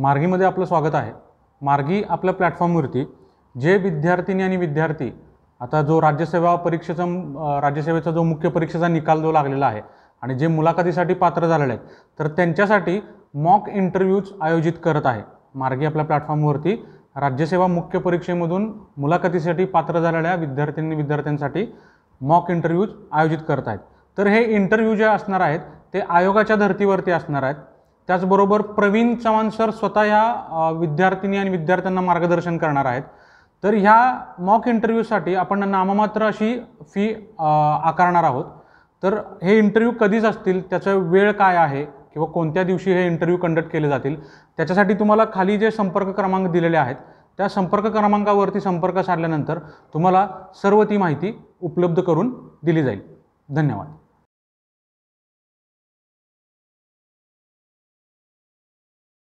मार्गीमध्ये आपलं स्वागत आहे मार्गी आपल्या प्लॅटफॉर्मवरती जे विद्यार्थिनी आणि विद्यार्थी आता जो राज्यसेवा परीक्षेचा राज्यसेवेचा जो मुख्य परीक्षेचा निकाल जो लागलेला आहे आणि जे मुलाखतीसाठी पात्र झालेले आहेत तर त्यांच्यासाठी मॉक इंटरव्ह्यूज आयोजित करत आहे मार्गी आपल्या प्लॅटफॉर्मवरती राज्यसेवा मुख्य परीक्षेमधून मुलाखतीसाठी पात्र झालेल्या विद्यार्थ्यांनी विद्यार्थ्यांसाठी मॉक इंटरव्ह्यूज आयोजित करत आहेत तर हे इंटरव्ह्यू जे असणार आहेत ते आयोगाच्या धर्तीवरती असणार आहेत त्याचबरोबर प्रवीण चव्हाण सर स्वतः ह्या विद्यार्थिनी आणि विद्यार्थ्यांना मार्गदर्शन करणार आहेत तर ह्या मॉक इंटरव्ह्यूसाठी आपण नाममात्र अशी फी आकारणार आहोत तर हे इंटरव्ह्यू कधीच असतील त्याचा वेळ काय आहे किंवा कोणत्या दिवशी हे इंटरव्ह्यू कंडक्ट केले जातील त्याच्यासाठी तुम्हाला खाली जे संपर्क क्रमांक दिलेले आहेत त्या संपर्क क्रमांकावरती संपर्क साधल्यानंतर तुम्हाला सर्व ती माहिती उपलब्ध करून दिली जाईल धन्यवाद